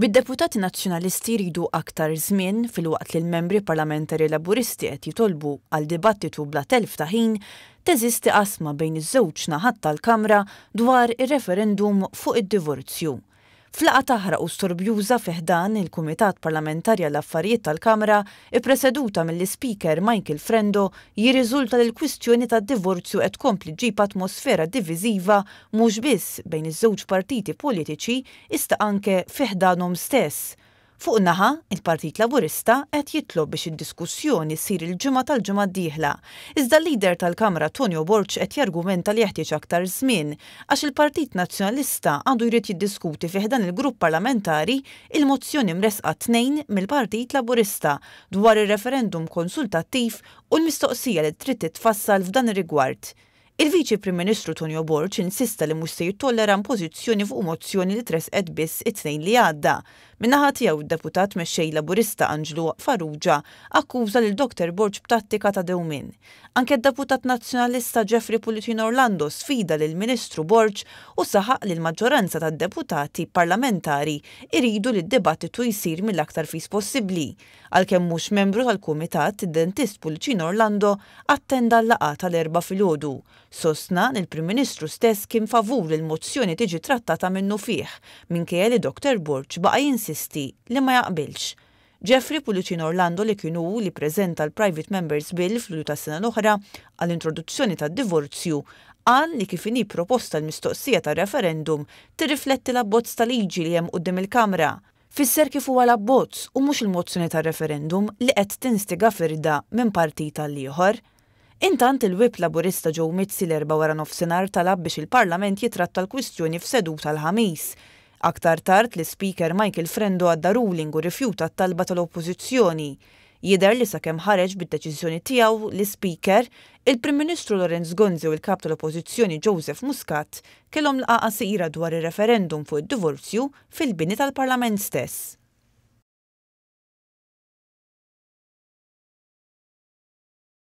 Bid-deputati nazzjonalisti ridu aktar żmien fil-waqt li l-membri parlamentari laburisti qed jitolbu għal dibattitu bla telf taħin teżisti qasma bejn iż-żewġ naħat tal-Kamra dwar ir-referendum fuq id-divorzju. Flaqa taħraq u storbjuża fiħdan il-Kumitat Parlamentarja l-Affarijiet tal-Kamra, preseduta mill-Speaker Michael Frendo, jirriżulta li l-kwistjoni tad divorzju qed kompli ġib atmosfera diviżiva mhux biss bejn iż-żewġ partiti politiċi, ista anke fiħdanhom stess Fuq naħa, il-Partit Laburista qed jitlob biex id-diskussjoni ssir il-ġimgħa tal-ġimgħa d-dieħla. Iżda l-lider tal-Kamra Tonio Borċ qed jargumenta li jeħtieġ aktar żmien għax il-Partit Nazzjonalista għandu jrid jiddiskuti fih dan il-grupp parlamentari il-mozzjoni mresqa tnejn mill-Partit Laburista dwar ir-referendum konsultattiv u l-mistoqsija li trid titfassal f'dan ir-rigward. Il-Viċi Prim Ministru Tonio Borċ insista li mhux se jittollera pożizzjoni fuq mozzjoni li tresqet biss it-tnejn li għadda Minnaħa tiegħu id-deputat mex-xej laburista Anġlu Farrugia akkuża lil Dr. Borġ b'tattika ta' dewmin. Anke d-deputat nazzjonalista Jeffrey Pulitino Orlando sfida l Ministru Borġ u saħaq l maġġoranza tad-deputati parlamentari iridu li d debattitu jisir mill-aktar fis possibbli. Għalkemm mhux membru tal-Kumitat id-dentist Pulitino Orlando attenda l laqata tal-erba filgħodu. Sostna il-Prim Ministru stess kien favur il-mozzjoni tiġi trattata minnu fih minkejja li Dr. Borġ baqa' jinsisti li ma jaqbilx. Jeffrey Pulucin Orlando li kienu li prezenta l-Private Members Bill fl ta' sena l-oħra għall-introduzzjoni ta' divorzju għal li kifini proposta l-mistoqsija ta' referendum tirrifletti l-abbozz tal-liġi li jem qoddim il-Kamra. Fisser kif huwa l-abbozz u mhux il-mozzjoni ta' referendum li qed tinstiga firda minn partit tal-ieħor. Intant il-wip laburista ġew mitzi l-erba wara nofsinhar talab biex il-Parlament jitratta l-kwistjoni f'seduta tal-ħamis Aktar tard li speaker Michael Frendo għadda ruling u rifjuta talba tal-oppożizzjoni. Jider li sakemm ħareġ bid-deċiżjoni tiegħu li speaker il-Prim Ministru Lorenz Gonzi u l-Kap tal-Oppożizzjoni Joseph Muscat kellhom laqgħa sira dwar ir-referendum fuq id-divorzju fil-bini tal-Parlament stess.